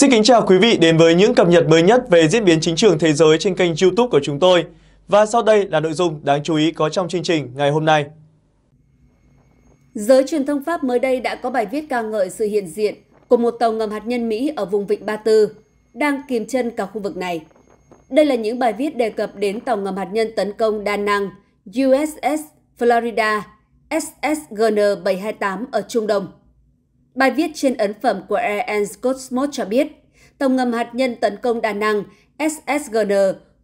Xin kính chào quý vị đến với những cập nhật mới nhất về diễn biến chính trường thế giới trên kênh YouTube của chúng tôi. Và sau đây là nội dung đáng chú ý có trong chương trình ngày hôm nay. Giới truyền thông Pháp mới đây đã có bài viết ca ngợi sự hiện diện của một tàu ngầm hạt nhân Mỹ ở vùng vịnh Ba Tư đang kìm chân cả khu vực này. Đây là những bài viết đề cập đến tàu ngầm hạt nhân tấn công đa năng USS Florida SSGN-728 ở Trung Đông. Bài viết trên ấn phẩm của Air Cosmos cho biết, tàu ngầm hạt nhân tấn công đa năng SSGN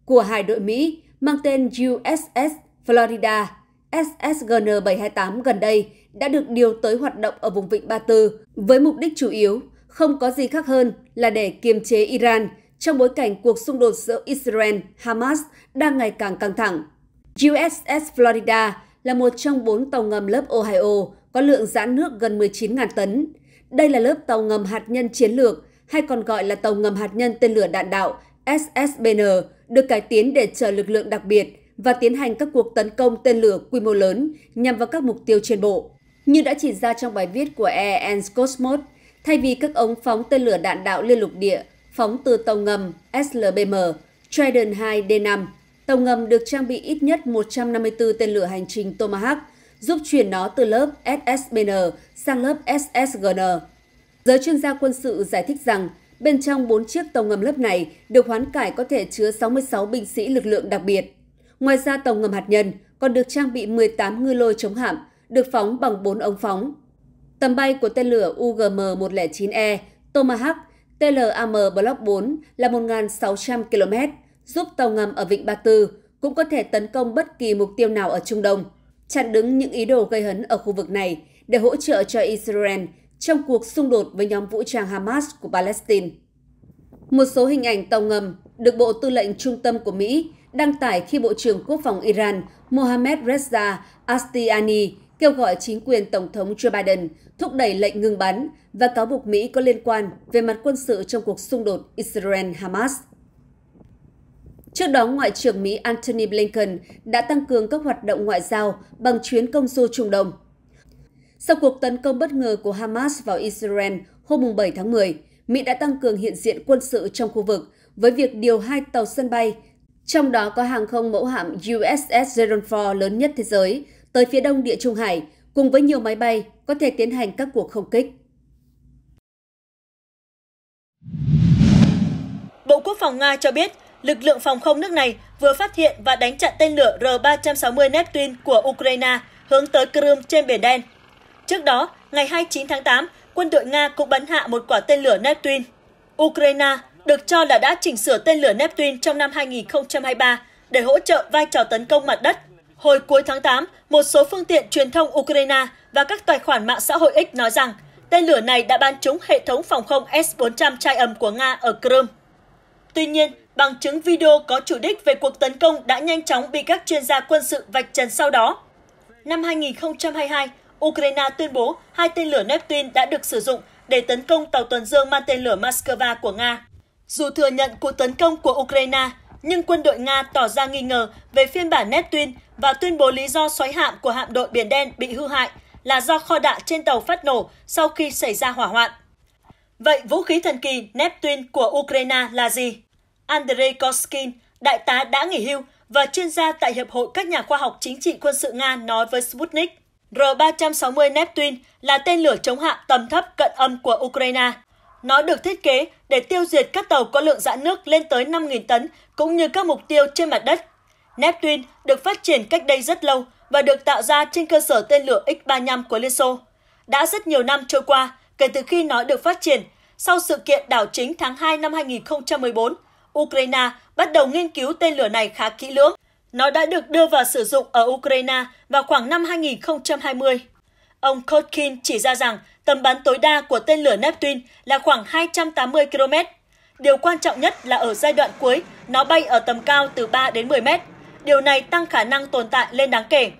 của hải đội Mỹ mang tên USS Florida SSGN-728 gần đây đã được điều tới hoạt động ở vùng vịnh Ba Tư với mục đích chủ yếu không có gì khác hơn là để kiềm chế Iran trong bối cảnh cuộc xung đột giữa Israel Hamas đang ngày càng căng thẳng. USS Florida là một trong bốn tàu ngầm lớp Ohio có lượng giãn nước gần 19.000 tấn, đây là lớp tàu ngầm hạt nhân chiến lược, hay còn gọi là tàu ngầm hạt nhân tên lửa đạn đạo SSBN, được cải tiến để chờ lực lượng đặc biệt và tiến hành các cuộc tấn công tên lửa quy mô lớn nhằm vào các mục tiêu trên bộ. Như đã chỉ ra trong bài viết của Air Cosmos, thay vì các ống phóng tên lửa đạn đạo liên lục địa phóng từ tàu ngầm SLBM Trident 2D5, tàu ngầm được trang bị ít nhất 154 tên lửa hành trình Tomahawk – giúp chuyển nó từ lớp SSBN sang lớp SSGN. Giới chuyên gia quân sự giải thích rằng, bên trong 4 chiếc tàu ngầm lớp này được hoán cải có thể chứa 66 binh sĩ lực lượng đặc biệt. Ngoài ra, tàu ngầm hạt nhân còn được trang bị 18 ngư lôi chống hạm, được phóng bằng 4 ống phóng. Tầm bay của tên lửa UGM-109E Tomahawk TLAM Block 4 là 1.600 km, giúp tàu ngầm ở Vịnh Ba Tư cũng có thể tấn công bất kỳ mục tiêu nào ở Trung Đông chặn đứng những ý đồ gây hấn ở khu vực này để hỗ trợ cho Israel trong cuộc xung đột với nhóm vũ trang Hamas của Palestine. Một số hình ảnh tàu ngầm được Bộ Tư lệnh Trung tâm của Mỹ đăng tải khi Bộ trưởng Quốc phòng Iran Mohammad Reza Astiani kêu gọi chính quyền Tổng thống Joe Biden thúc đẩy lệnh ngừng bắn và cáo buộc Mỹ có liên quan về mặt quân sự trong cuộc xung đột Israel-Hamas. Trước đó, Ngoại trưởng Mỹ Antony Blinken đã tăng cường các hoạt động ngoại giao bằng chuyến công du Trung Đông. Sau cuộc tấn công bất ngờ của Hamas vào Israel hôm 7 tháng 10, Mỹ đã tăng cường hiện diện quân sự trong khu vực với việc điều hai tàu sân bay, trong đó có hàng không mẫu hạm USS Gerald Ford lớn nhất thế giới, tới phía đông địa Trung Hải, cùng với nhiều máy bay có thể tiến hành các cuộc không kích. Bộ Quốc phòng Nga cho biết lực lượng phòng không nước này vừa phát hiện và đánh chặn tên lửa R-360 Neptune của Ukraine hướng tới Crimea trên Biển Đen. Trước đó, ngày 29 tháng 8, quân đội Nga cũng bắn hạ một quả tên lửa Neptune. Ukraine được cho là đã chỉnh sửa tên lửa Neptune trong năm 2023 để hỗ trợ vai trò tấn công mặt đất. Hồi cuối tháng 8, một số phương tiện truyền thông Ukraine và các tài khoản mạng xã hội X nói rằng tên lửa này đã bắn trúng hệ thống phòng không S-400 ầm của Nga ở Crimea. Tuy nhiên, bằng chứng video có chủ đích về cuộc tấn công đã nhanh chóng bị các chuyên gia quân sự vạch trần sau đó. Năm 2022, Ukraine tuyên bố hai tên lửa Neptune đã được sử dụng để tấn công tàu tuần dương mang tên lửa Moscow của Nga. Dù thừa nhận cuộc tấn công của Ukraine, nhưng quân đội Nga tỏ ra nghi ngờ về phiên bản Neptune và tuyên bố lý do xoáy hạm của hạm đội Biển Đen bị hư hại là do kho đạn trên tàu phát nổ sau khi xảy ra hỏa hoạn. Vậy vũ khí thần kỳ Neptune của Ukraine là gì? Andrei Koskin, đại tá đã nghỉ hưu và chuyên gia tại Hiệp hội các nhà khoa học chính trị quân sự Nga nói với Sputnik. R-360 Neptune là tên lửa chống hạm tầm thấp cận âm của Ukraine. Nó được thiết kế để tiêu diệt các tàu có lượng dã nước lên tới 5.000 tấn, cũng như các mục tiêu trên mặt đất. Neptune được phát triển cách đây rất lâu và được tạo ra trên cơ sở tên lửa X-35 của Liên Xô. Đã rất nhiều năm trôi qua kể từ khi nó được phát triển, sau sự kiện đảo chính tháng 2 năm 2014, Ukraine bắt đầu nghiên cứu tên lửa này khá kỹ lưỡng. Nó đã được đưa vào sử dụng ở Ukraine vào khoảng năm 2020. Ông Kotkin chỉ ra rằng tầm bắn tối đa của tên lửa Neptune là khoảng 280 km. Điều quan trọng nhất là ở giai đoạn cuối, nó bay ở tầm cao từ 3 đến 10 mét. Điều này tăng khả năng tồn tại lên đáng kể.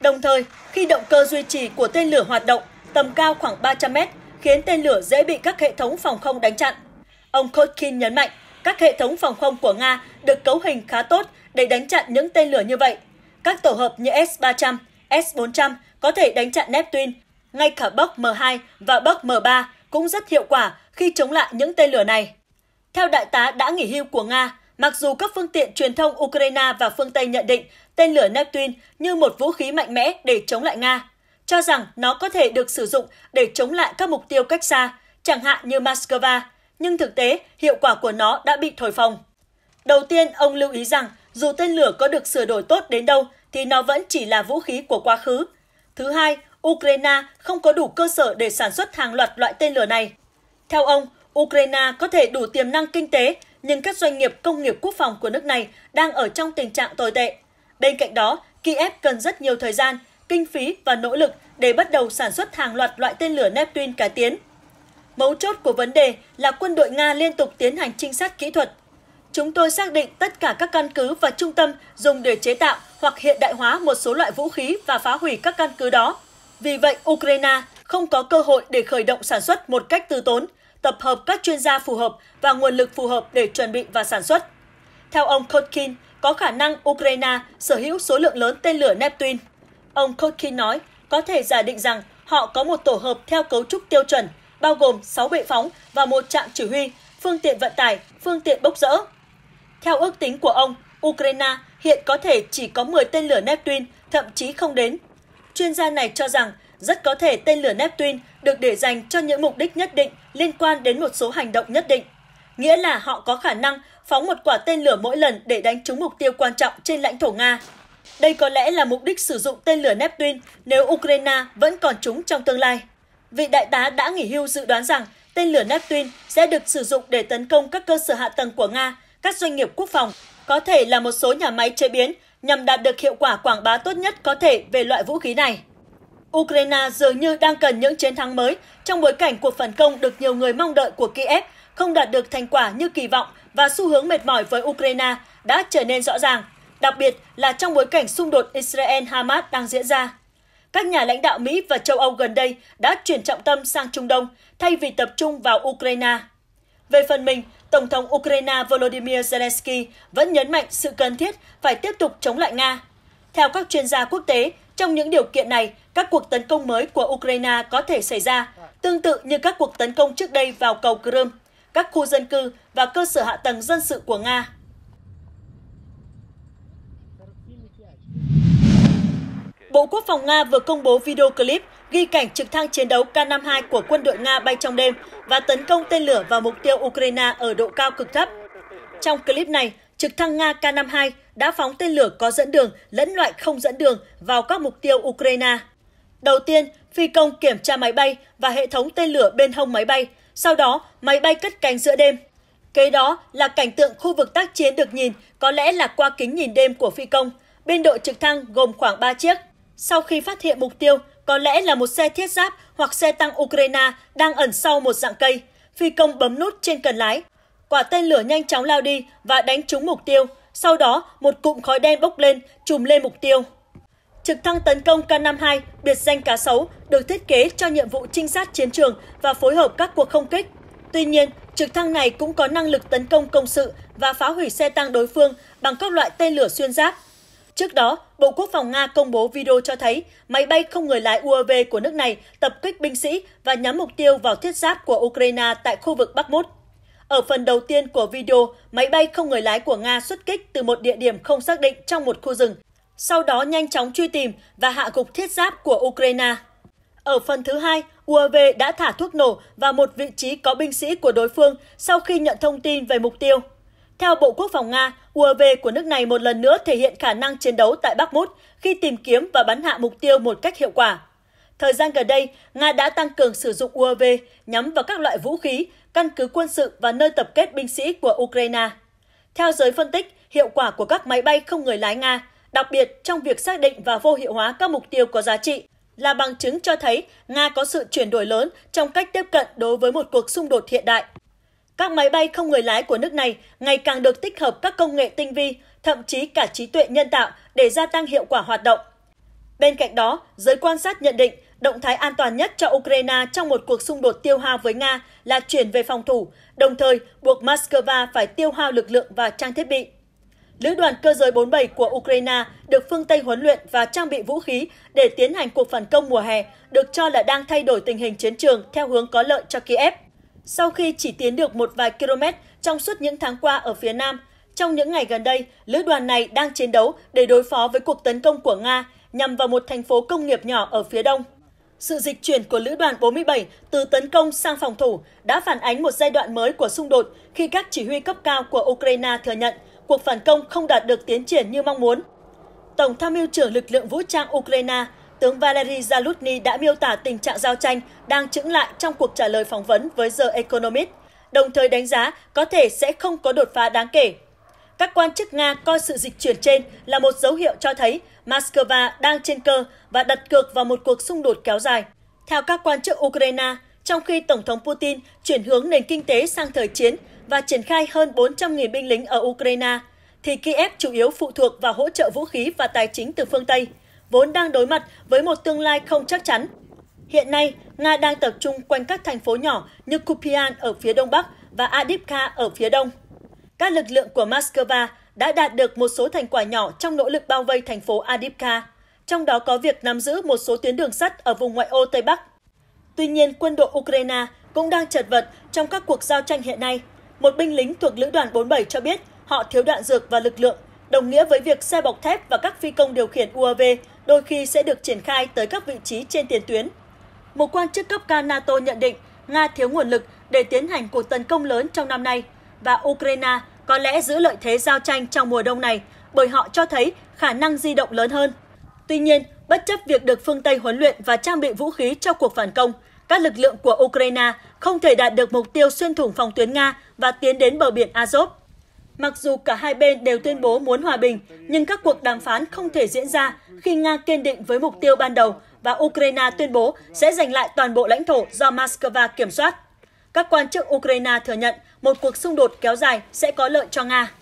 Đồng thời, khi động cơ duy trì của tên lửa hoạt động, tầm cao khoảng 300 mét khiến tên lửa dễ bị các hệ thống phòng không đánh chặn. Ông Kotkin nhấn mạnh, các hệ thống phòng không của Nga được cấu hình khá tốt để đánh chặn những tên lửa như vậy. Các tổ hợp như S-300, S-400 có thể đánh chặn Neptune, ngay cả Bok M2 và Bok M3 cũng rất hiệu quả khi chống lại những tên lửa này. Theo đại tá đã nghỉ hưu của Nga, mặc dù các phương tiện truyền thông Ukraine và phương Tây nhận định tên lửa Neptune như một vũ khí mạnh mẽ để chống lại Nga, cho rằng nó có thể được sử dụng để chống lại các mục tiêu cách xa, chẳng hạn như Moscow, nhưng thực tế hiệu quả của nó đã bị thổi phồng. Đầu tiên, ông lưu ý rằng dù tên lửa có được sửa đổi tốt đến đâu thì nó vẫn chỉ là vũ khí của quá khứ. Thứ hai, Ukraine không có đủ cơ sở để sản xuất hàng loạt loại tên lửa này. Theo ông, Ukraine có thể đủ tiềm năng kinh tế, nhưng các doanh nghiệp công nghiệp quốc phòng của nước này đang ở trong tình trạng tồi tệ. Bên cạnh đó, Kiev cần rất nhiều thời gian, kinh phí và nỗ lực để bắt đầu sản xuất hàng loạt loại tên lửa Neptune cải tiến – Mấu chốt của vấn đề là quân đội Nga liên tục tiến hành trinh sát kỹ thuật. Chúng tôi xác định tất cả các căn cứ và trung tâm dùng để chế tạo hoặc hiện đại hóa một số loại vũ khí và phá hủy các căn cứ đó. Vì vậy, Ukraine không có cơ hội để khởi động sản xuất một cách từ tốn, tập hợp các chuyên gia phù hợp và nguồn lực phù hợp để chuẩn bị và sản xuất. Theo ông Kotkin, có khả năng Ukraine sở hữu số lượng lớn tên lửa Neptune. Ông Kotkin nói, có thể giả định rằng họ có một tổ hợp theo cấu trúc tiêu chuẩn – bao gồm 6 bệ phóng và một trạm chỉ huy, phương tiện vận tải, phương tiện bốc rỡ. Theo ước tính của ông, Ukraine hiện có thể chỉ có 10 tên lửa Neptune, thậm chí không đến. Chuyên gia này cho rằng rất có thể tên lửa Neptune được để dành cho những mục đích nhất định liên quan đến một số hành động nhất định. Nghĩa là họ có khả năng phóng một quả tên lửa mỗi lần để đánh trúng mục tiêu quan trọng trên lãnh thổ Nga. Đây có lẽ là mục đích sử dụng tên lửa Neptune nếu Ukraine vẫn còn chúng trong tương lai vị đại tá đã nghỉ hưu dự đoán rằng tên lửa Neptune sẽ được sử dụng để tấn công các cơ sở hạ tầng của Nga, các doanh nghiệp quốc phòng, có thể là một số nhà máy chế biến nhằm đạt được hiệu quả quảng bá tốt nhất có thể về loại vũ khí này. Ukraine dường như đang cần những chiến thắng mới trong bối cảnh cuộc phản công được nhiều người mong đợi của Kiev không đạt được thành quả như kỳ vọng và xu hướng mệt mỏi với Ukraine đã trở nên rõ ràng, đặc biệt là trong bối cảnh xung đột Israel-Hamas đang diễn ra các nhà lãnh đạo Mỹ và châu Âu gần đây đã chuyển trọng tâm sang Trung Đông thay vì tập trung vào Ukraine. Về phần mình, Tổng thống Ukraine Volodymyr Zelensky vẫn nhấn mạnh sự cần thiết phải tiếp tục chống lại Nga. Theo các chuyên gia quốc tế, trong những điều kiện này, các cuộc tấn công mới của Ukraine có thể xảy ra, tương tự như các cuộc tấn công trước đây vào cầu Crimea, các khu dân cư và cơ sở hạ tầng dân sự của Nga. Bộ Quốc phòng Nga vừa công bố video clip ghi cảnh trực thăng chiến đấu K-52 của quân đội Nga bay trong đêm và tấn công tên lửa vào mục tiêu Ukraine ở độ cao cực thấp. Trong clip này, trực thăng Nga K-52 đã phóng tên lửa có dẫn đường lẫn loại không dẫn đường vào các mục tiêu Ukraine. Đầu tiên, phi công kiểm tra máy bay và hệ thống tên lửa bên hông máy bay, sau đó máy bay cất cánh giữa đêm. Kế đó là cảnh tượng khu vực tác chiến được nhìn, có lẽ là qua kính nhìn đêm của phi công. Bên đội trực thăng gồm khoảng 3 chiếc. Sau khi phát hiện mục tiêu, có lẽ là một xe thiết giáp hoặc xe tăng Ukraine đang ẩn sau một dạng cây. Phi công bấm nút trên cần lái. Quả tên lửa nhanh chóng lao đi và đánh trúng mục tiêu. Sau đó, một cụm khói đen bốc lên, trùm lên mục tiêu. Trực thăng tấn công K-52, biệt danh cá sấu, được thiết kế cho nhiệm vụ trinh sát chiến trường và phối hợp các cuộc không kích. Tuy nhiên, trực thăng này cũng có năng lực tấn công công sự và phá hủy xe tăng đối phương bằng các loại tên lửa xuyên giáp. Trước đó, Bộ Quốc phòng Nga công bố video cho thấy máy bay không người lái UAV của nước này tập kích binh sĩ và nhắm mục tiêu vào thiết giáp của Ukraine tại khu vực Bắc Mốt. Ở phần đầu tiên của video, máy bay không người lái của Nga xuất kích từ một địa điểm không xác định trong một khu rừng, sau đó nhanh chóng truy tìm và hạ gục thiết giáp của Ukraine. Ở phần thứ hai, UAV đã thả thuốc nổ vào một vị trí có binh sĩ của đối phương sau khi nhận thông tin về mục tiêu. Theo Bộ Quốc phòng Nga, UAV của nước này một lần nữa thể hiện khả năng chiến đấu tại Bắc Mút khi tìm kiếm và bắn hạ mục tiêu một cách hiệu quả. Thời gian gần đây, Nga đã tăng cường sử dụng UAV nhắm vào các loại vũ khí, căn cứ quân sự và nơi tập kết binh sĩ của Ukraine. Theo giới phân tích, hiệu quả của các máy bay không người lái Nga, đặc biệt trong việc xác định và vô hiệu hóa các mục tiêu có giá trị, là bằng chứng cho thấy Nga có sự chuyển đổi lớn trong cách tiếp cận đối với một cuộc xung đột hiện đại các máy bay không người lái của nước này ngày càng được tích hợp các công nghệ tinh vi, thậm chí cả trí tuệ nhân tạo để gia tăng hiệu quả hoạt động. Bên cạnh đó, giới quan sát nhận định động thái an toàn nhất cho Ukraine trong một cuộc xung đột tiêu hao với Nga là chuyển về phòng thủ, đồng thời buộc Moscow phải tiêu hao lực lượng và trang thiết bị. Lữ đoàn cơ giới 47 của Ukraine được phương Tây huấn luyện và trang bị vũ khí để tiến hành cuộc phản công mùa hè, được cho là đang thay đổi tình hình chiến trường theo hướng có lợi cho Kiev. Sau khi chỉ tiến được một vài km trong suốt những tháng qua ở phía Nam, trong những ngày gần đây, lữ đoàn này đang chiến đấu để đối phó với cuộc tấn công của Nga nhằm vào một thành phố công nghiệp nhỏ ở phía đông. Sự dịch chuyển của lữ đoàn 47 từ tấn công sang phòng thủ đã phản ánh một giai đoạn mới của xung đột khi các chỉ huy cấp cao của Ukraine thừa nhận cuộc phản công không đạt được tiến triển như mong muốn. Tổng tham mưu trưởng lực lượng vũ trang Ukraine tướng Valery Zalutny đã miêu tả tình trạng giao tranh đang chững lại trong cuộc trả lời phỏng vấn với The Economist, đồng thời đánh giá có thể sẽ không có đột phá đáng kể. Các quan chức Nga coi sự dịch chuyển trên là một dấu hiệu cho thấy Moscow đang trên cơ và đặt cược vào một cuộc xung đột kéo dài. Theo các quan chức Ukraine, trong khi Tổng thống Putin chuyển hướng nền kinh tế sang thời chiến và triển khai hơn 400.000 binh lính ở Ukraine, thì Kiev chủ yếu phụ thuộc vào hỗ trợ vũ khí và tài chính từ phương Tây – vốn đang đối mặt với một tương lai không chắc chắn. Hiện nay, Nga đang tập trung quanh các thành phố nhỏ như Kupian ở phía đông bắc và Adipka ở phía đông. Các lực lượng của Moscow đã đạt được một số thành quả nhỏ trong nỗ lực bao vây thành phố Adipka, trong đó có việc nắm giữ một số tuyến đường sắt ở vùng ngoại ô Tây Bắc. Tuy nhiên, quân đội Ukraine cũng đang chật vật trong các cuộc giao tranh hiện nay. Một binh lính thuộc Lữ đoàn 47 cho biết họ thiếu đạn dược và lực lượng, đồng nghĩa với việc xe bọc thép và các phi công điều khiển UAV đôi khi sẽ được triển khai tới các vị trí trên tiền tuyến. Một quan chức cấp cao NATO nhận định Nga thiếu nguồn lực để tiến hành cuộc tấn công lớn trong năm nay và Ukraine có lẽ giữ lợi thế giao tranh trong mùa đông này bởi họ cho thấy khả năng di động lớn hơn. Tuy nhiên, bất chấp việc được phương Tây huấn luyện và trang bị vũ khí cho cuộc phản công, các lực lượng của Ukraine không thể đạt được mục tiêu xuyên thủng phòng tuyến Nga và tiến đến bờ biển Azov. Mặc dù cả hai bên đều tuyên bố muốn hòa bình, nhưng các cuộc đàm phán không thể diễn ra khi Nga kiên định với mục tiêu ban đầu và Ukraine tuyên bố sẽ giành lại toàn bộ lãnh thổ do Moscow kiểm soát. Các quan chức Ukraine thừa nhận một cuộc xung đột kéo dài sẽ có lợi cho Nga.